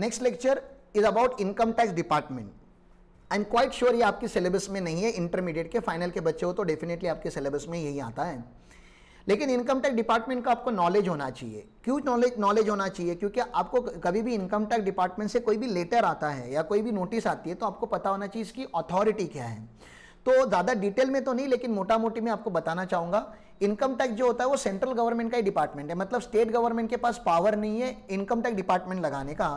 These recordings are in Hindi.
next lecture is about income tax department I am quite sure ये आपके सिलेबस में नहीं है इंटरमीडिएट के फाइनल के बच्चे हो तो डेफिनेटली आपके सिलेबस में यही आता है लेकिन इनकम टैक्स डिपार्टमेंट का आपको नॉलेज होना चाहिए क्यों नॉलेज नॉलेज होना चाहिए क्योंकि आपको कभी भी इनकम टैक्स डिपार्टमेंट से कोई भी लेटर आता है या कोई भी नोटिस आती है तो आपको पता होना चाहिए इसकी अथॉरिटी क्या है तो ज़्यादा डिटेल में तो नहीं लेकिन मोटा मोटी मैं आपको बताना चाहूँगा इनकम टैक्स जो होता है वो सेंट्रल गवर्नमेंट का ही डिपार्टमेंट है मतलब स्टेट गवर्नमेंट के पास पावर नहीं है इनकम टैक्स डिपार्टमेंट लगाने का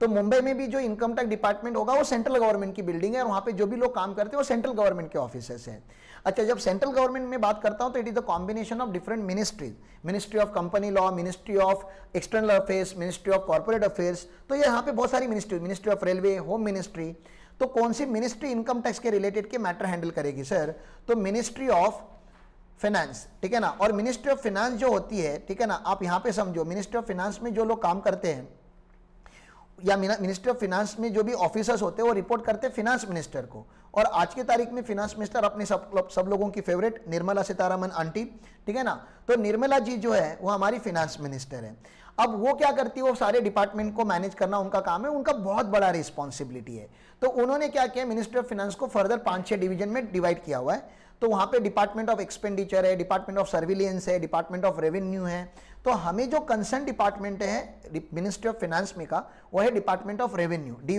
तो मुंबई में भी जो इनकम टैक्स डिपार्टमेंट होगा वो सेंट्रल गवर्नमेंट की बिल्डिंग है और वहाँ पे जो भी लोग काम करते हैं वो सेंट्रल गवर्नमेंट के ऑफिसेस है अच्छा जब सेंट्रल गवर्नमेंट में बात करता हूँ तो it is the combination of different ministries ministry of company law ministry of external affairs ministry of corporate affairs तो ये यहाँ पे बहुत सारी ministry ministry of railway home ministry तो कौन सी मिनिस्ट्री इनकम टैक्स के रिलेटेड के मैटर हैंडल करेगी सर तो मिनिस्ट्री ऑफ फाइनेंस ठीक है ना और मिनिस्ट्री ऑफ फाइनेंस जो होती है ठीक है ना आप यहाँ पे समझो मिनिस्ट्री ऑफ फाइनेंस में जो लोग काम करते हैं या मिनिस्ट्री ऑफ फिनांस में जो भी ऑफिसर्स होते हैं वो रिपोर्ट करते हैं फिनांस मिनिस्टर को और आज की तारीख में फिनांस मिनिस्टर अपने सब सब लोगों की फेवरेट निर्मला सीतारामन आंटी ठीक है ना तो निर्मला जी जो है वो हमारी फिनांस मिनिस्टर है अब वो क्या करती है वो सारे डिपार्टमेंट को मैनेज करना उनका काम है उनका बहुत बड़ा रिस्पॉन्सिबिलिटी है तो उन्होंने क्या किया मिनिस्ट्री ऑफ फिनांस को फर्दर पाँच छः डिवीजन में डिवाइड किया हुआ है तो वहां पे डिपार्टमेंट ऑफ एक्सपेंडिचर है डिपार्टमेंट ऑफ सर्विलियंस है डिपार्टमेंट ऑफ रेवेन्यू है तो हमें जो कंसर्न डिपार्टमेंट है मिनिस्ट्री ऑफ फाइनेंस में का वो है डिपार्टमेंट ऑफ रेवेन्यू डी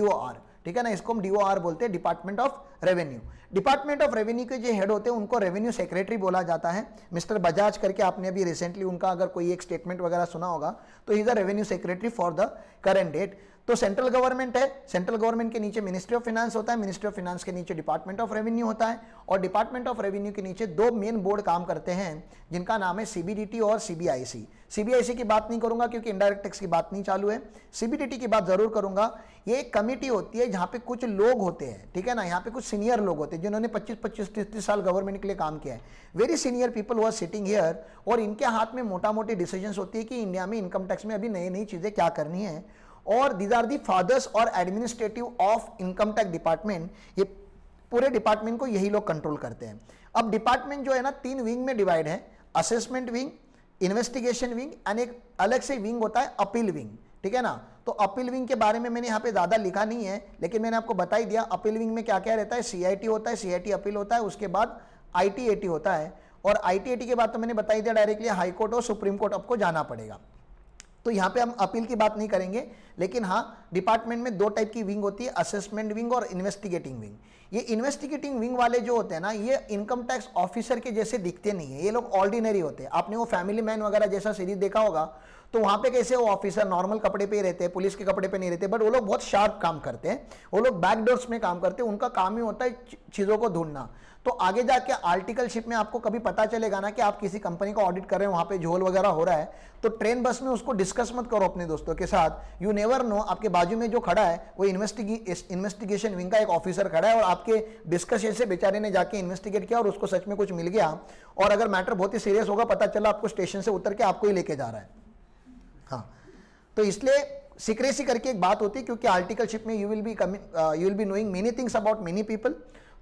ठीक है ना इसको हम डी बोलते हैं department of revenue department of revenue के जो हेड होते हैं उनको रेवेन्यू सेक्रेटरी बोला जाता है मिस्टर बजाज करके आपने अभी रिसेंटली उनका अगर कोई एक स्टेटमेंट वगैरह सुना होगा तो is a revenue secretary for the current date तो सेंट्रल गवर्नमेंट है सेंट्रल गवर्नमेंट के नीचे मिनिस्ट्री ऑफ फाइनेंस होता है मिनिस्ट्री ऑफ फाइनेंस के नीचे डिपार्टमेंट ऑफ रेवेन्यू होता है और डिपार्टमेंट ऑफ रेवेन्यू के नीचे दो मेन बोर्ड काम करते हैं जिनका नाम है सीबीडीटी और सीबीआईसी सीबीआईसी की बात नहीं करूंगा क्योंकि इंडायरेक्ट टैक्स की बात नहीं चालू है सीबीडीटी की बात जरूर करूंगा ये एक कमेटी होती है जहाँ पे कुछ लोग होते हैं ठीक है ना यहाँ पे कुछ सीनियर लोग होते हैं जिन्होंने 25 25 30 30 साल गवर्नमेंट के लिए काम किया है वेरी सीनियर पीपल हुआ सिटिंग हेयर और इनके हाथ में मोटा मोटी डिसीजन होती है कि इंडिया में इनकम टैक्स में अभी नई नई चीज़ें क्या करनी है और दीज आर दी फादर्स और administrative of income tax department ये पूरे डिपार्टमेंट को यही लोग कंट्रोल करते हैं अब डिपार्टमेंट जो है ना तीन विंग में डिवाइड है assessment wing investigation wing and एक अलग से विंग होता है अपील विंग ठीक है ना तो अपील विंग के बारे में मैंने यहाँ पे ज़्यादा लिखा नहीं है लेकिन मैंने आपको बता ही दिया अपील विंग में क्या क्या रहता है सी होता है सी अपील होता है उसके बाद आई होता है और आई के बाद तो मैंने बताई दिया डायरेक्टली हाईकोर्ट और सुप्रीम कोर्ट आपको जाना पड़ेगा तो यहाँ पे हम अपील की बात नहीं करेंगे लेकिन हाँ डिपार्टमेंट में दो टाइप की विंग होती है असेसमेंट विंग और इन्वेस्टिगेटिंग विंग ये इन्वेस्टिगेटिंग विंग वाले जो होते हैं ना ये इनकम टैक्स ऑफिसर के जैसे दिखते नहीं है ये लोग ऑर्डिनरी होते हैं आपने वो फैमिली मैन वगैरह जैसा सीरीज देखा होगा तो वहां पे कैसे वो ऑफिसर नॉर्मल कपड़े पे ही रहते हैं पुलिस के कपड़े पे नहीं रहते बट वो लोग बहुत शार्प काम करते हैं वो लोग बैकडोर्स में काम करते हैं उनका काम ही होता है चीज़ों को ढूंढना तो आगे जाके आर्टिकलशिप में आपको कभी पता चलेगा ना कि आप किसी कंपनी का ऑडिट कर रहे हैं वहां पे झोल वगैरह हो रहा है तो ट्रेन बस में उसको डिस्कस मत करो अपने दोस्तों के साथ यू नेवर नो आपके बाजू में जो खड़ा है वो इन्वेस्टिगे इन्वेस्टिगेशन विंग का एक ऑफिसर खड़ा है और आपके डिस्कशन से बेचारे ने जाके इन्वेस्टिगेट किया और उसको सच में कुछ मिल गया और अगर मैटर बहुत ही सीरियस होगा पता चला आपको स्टेशन से उतर के आपको ही लेके जा रहा है हाँ तो इसलिए सीक्रेसी करके एक बात होती है क्योंकि आर्टिकलशिप में you will be coming you will be knowing many things about many people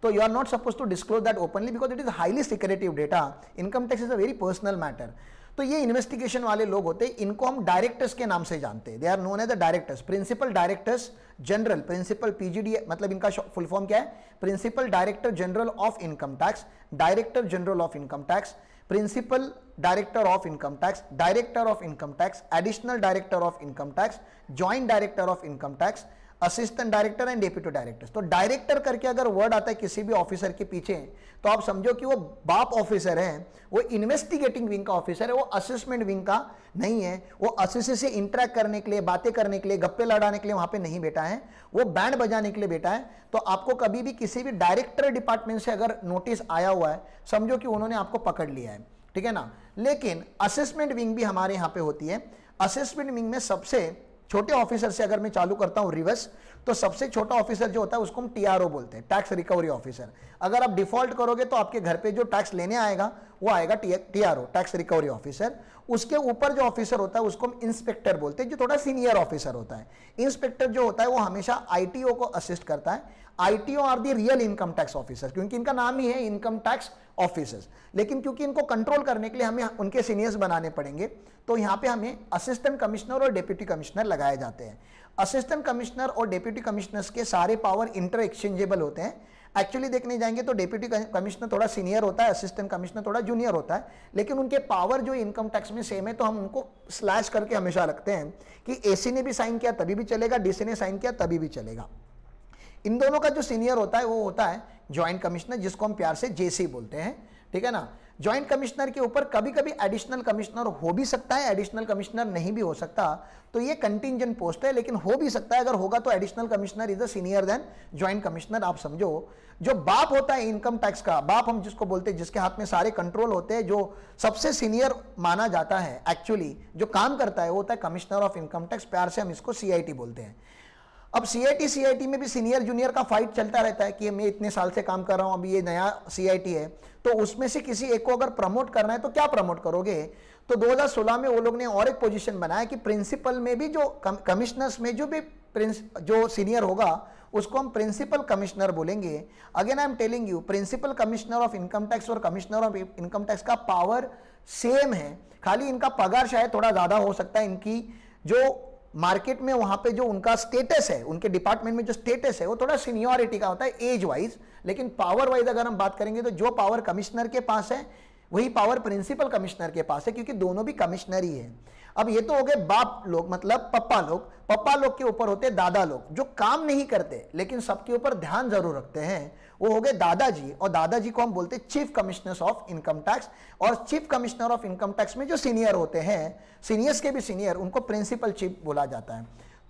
तो you are not suppose to disclose that openly because it is highly secretive data income tax is a very personal matter तो ये इन्वेस्टिगेशन वाले लोग होते हैं इनको हम डायरेक्टर्स के नाम से जानते हैं they are known as the directors principal directors general principal PGD मतलब इनका फुल फॉर्म क्या है principal director general of income tax director general of income tax principal director of income tax director of income tax additional director of income tax joint director of income tax assistant director and deputy director तो डायरेक्टर करके अगर वर्ड आता है किसी भी ऑफिसर के पीछे तो आप समझो कि वो बाप ऑफिसर है वो इन्वेस्टिगेटिंग विंग का ऑफिसर है वो असिस्टमेंट विंग का नहीं है वो असिस्टेंट से इंटरेक्ट करने के लिए बातें करने के लिए गप्पे लड़ाने के लिए वहां पे नहीं बैठा है वो बैंड बजाने के लिए बैठा है तो आपको कभी भी किसी भी डायरेक्टर डिपार्टमेंट से अगर नोटिस आया हुआ है समझो कि उन्होंने आपको पकड़ लिया है ठीक है ना लेकिन असिस्टमेंट विंग भी हमारे यहाँ पे होती है असिस्टमेंट विंग में सबसे छोटे ऑफिसर से अगर मैं चालू करता हूं रिवर्स तो सबसे छोटा ऑफिसर जो होता है उसको हम टीआरओ बोलते हैं टैक्स रिकवरी ऑफिसर अगर आप डिफॉल्ट करोगे तो आपके घर पे जो टैक्स लेने आएगा वो आएगा टीआरओ टैक्स रिकवरी ऑफिसर उसके ऊपर जो ऑफिसर होता है उसको हम इंस्पेक्टर बोलते हैं जो थोड़ा सीनियर ऑफिसर होता है इंस्पेक्टर जो होता है वो हमेशा आईटीओ को असिस्ट करता है ITO are the real income tax officer क्योंकि इनका नाम ही है इनकम टैक्स ऑफिसर्स लेकिन क्योंकि इनको कंट्रोल करने के लिए हमें उनके सीनियर्स बनाने पड़ेंगे तो यहाँ पे हमें असिस्टेंट कमिश्नर और डिप्यूटी कमिश्नर लगाए जाते हैं असिस्टेंट कमिश्नर और डेप्यूटी कमिश्नर्स के सारे पावर इंटर एक्सचेंजेबल होते हैं एक्चुअली देखने जाएंगे तो डेप्यूटी कमिश्नर थोड़ा सीनियर होता है असिस्टेंट कमिश्नर थोड़ा जूनियर होता है लेकिन उनके पावर जो इनकम टैक्स में सेम है तो हम उनको स्लैश करके हमेशा रखते हैं कि एसी ने भी साइन किया तभी भी चलेगा डीसी ने साइन किया तभी भी चलेगा इन दोनों का जो सीनियर होता है वो होता है ज्वाइंट कमिश्नर जिसको हम प्यार से जेसी बोलते हैं ठीक है ना ज्वाइंट कमिश्नर के ऊपर कभी कभी एडिशनल कमिश्नर हो भी सकता है एडिशनल कमिश्नर नहीं भी हो सकता तो ये कंटिजेंट पोस्ट है लेकिन हो भी सकता है अगर होगा तो additional commissioner is a senior then joint commissioner आप समझो जो बाप होता है इनकम टैक्स का बाप हम जिसको बोलते हैं जिसके हाथ में सारे कंट्रोल होते हैं जो सबसे सीनियर माना जाता है एक्चुअली जो काम करता है वो होता है कमिश्नर ऑफ इनकम टैक्स प्यार से हम इसको सी बोलते हैं अब सीआईटी सीआईटी में भी सीनियर जूनियर का फाइट चलता रहता है कि मैं इतने साल से काम कर रहा हूं अभी ये नया सीआईटी है तो उसमें से किसी एक को अगर प्रमोट करना है तो क्या प्रमोट करोगे तो 2016 में वो लोग ने और एक पोजीशन बनाया कि प्रिंसिपल में भी जो कमिश्नर्स में जो भी प्रिंस जो सीनियर होगा उसको हम प्रिंसिपल कमिश्नर बोलेंगे again I am telling you principal commissioner of income tax और कमिश्नर ऑफ इनकम टैक्स का पावर सेम है खाली इनका पगार शायद थोड़ा ज़्यादा हो सकता है इनकी जो मार्केट में वहां पे जो उनका स्टेटस है उनके डिपार्टमेंट में जो स्टेटस है वो थोड़ा सीनियोरिटी का होता है एज वाइज लेकिन पावर वाइज अगर हम बात करेंगे तो जो पावर कमिश्नर के पास है वही पावर प्रिंसिपल कमिश्नर के पास है क्योंकि दोनों भी कमिश्नर ही है अब ये तो हो गए बाप लोग मतलब पप्पा लोग पप्पा लोग के ऊपर होते दादा लोग जो काम नहीं करते लेकिन सबके ऊपर ध्यान जरूर रखते हैं वो हो गए दादाजी और दादाजी को हम बोलते हैं chief commissioners of income tax और chief commissioner of income tax में जो सीनियर होते हैं सीनियर्स के भी सीनियर उनको प्रिंसिपल चीफ बोला जाता है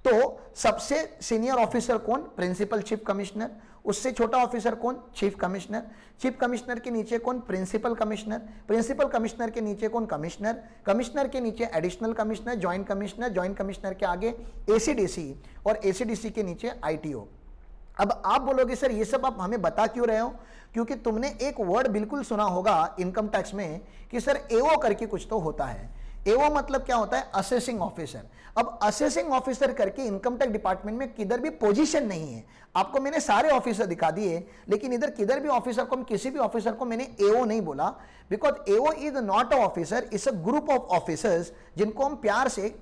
तो सबसे सीनियर ऑफिसर कौन प्रिंसिपल चीफ कमिश्नर उससे छोटा ऑफिसर कौन चीफ कमिश्नर चीफ कमिश्नर के नीचे कौन प्रिंसिपल कमिश्नर प्रिंसिपल कमिश्नर के नीचे कौन कमिश्नर कमिश्नर के नीचे additional commissioner joint commissioner joint commissioner के आगे एसीडीसी और एसीडीसी के नीचे आईटीओ अब आप बोलोगे सर ये सब आप हमें बता क्यों रहे हो क्योंकि तुमने एक वर्ड बिल्कुल सुना होगा इनकम टैक्स में कि सर एओ करके कुछ तो होता है एओ मतलब क्या होता है असेसिंग ऑफिसर अब असेसिंग ऑफिसर करके इनकम टैक्स डिपार्टमेंट में किधर भी पोजीशन नहीं है आपको मैंने सारे ऑफिसर दिखा दिए लेकिन इधर किधर भी ऑफिसर को किसी भी ऑफिसर को मैंने एओ नहीं बोला because AO is not a officer is a group of officers जिनको हम प्यार से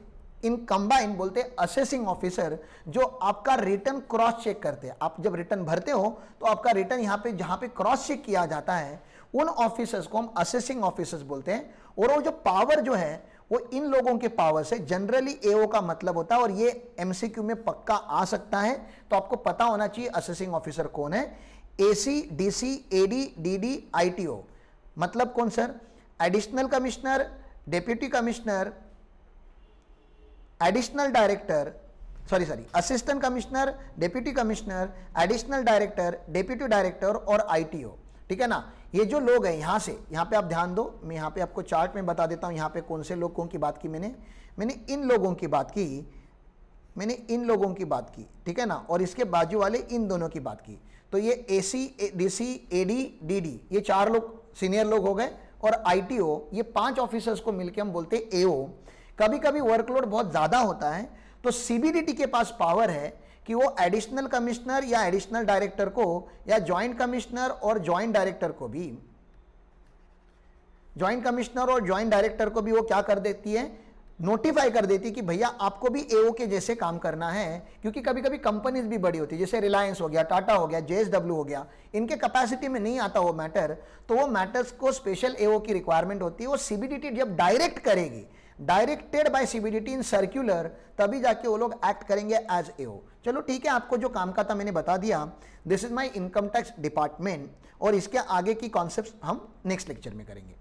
इन कंबाइन बोलते असेसिंग ऑफिसर जो आपका रिटर्न क्रॉस चेक करते हैं आप जब रिटर्न भरते हो तो आपका रिटर्न यहाँ पे जहाँ पे क्रॉस चेक किया जाता है उन ऑफिसर्स को हम असेसिंग ऑफिसर्स बोलते हैं और वो जो पावर जो है वो इन लोगों के पावर से जनरली एओ का मतलब होता है और ये एमसीक्यू में पक्का आ सकता है तो आपको पता होना चाहिए असेसिंग ऑफिसर कौन है AC DC AD DD ITO मतलब कौन sir additional commissioner deputy commissioner additional director sorry sorry assistant commissioner deputy commissioner additional director deputy director और ITO ठीक है ना ये जो लोग हैं यहाँ से यहाँ पे आप ध्यान दो मैं यहाँ पे आपको चार्ट में बता देता हूँ यहाँ पे कौन से लोगों की बात की मैंने मैंने इन लोगों की बात की मैंने इन लोगों की बात की ठीक है ना और इसके बाजू वाले इन दोनों की बात की तो ये A C D C A D D D ये चार लोग सीनियर लोग हो गए और आई टी ओ ये पांच ऑफिसर्स को मिलकर हम बोलते ए ओ कभी कभी वर्कलोड बहुत ज़्यादा होता है तो सीबीडीटी के पास पावर है कि वो एडिशनल कमिश्नर या एडिशनल डायरेक्टर को या ज्वाइंट कमिश्नर और ज्वाइंट डायरेक्टर को भी ज्वाइंट कमिश्नर और ज्वाइंट डायरेक्टर को भी वो क्या कर देती है नोटिफाई कर देती कि भैया आपको भी एओ के जैसे काम करना है क्योंकि कभी कभी कंपनीज भी बड़ी होती है जैसे रिलायंस हो गया टाटा हो गया जेएसडब्ल्यू हो गया इनके कैपेसिटी में नहीं आता वो मैटर तो वो मैटर्स को स्पेशल एओ की रिक्वायरमेंट होती है वो सीबीडीटी जब डायरेक्ट करेगी directed by CBDT in circular तभी जाके वो लोग एक्ट करेंगे एज ए चलो ठीक है आपको जो काम का था मैंने बता दिया this is my income tax department और इसके आगे की कॉन्सेप्ट हम नेक्स्ट लेक्चर में करेंगे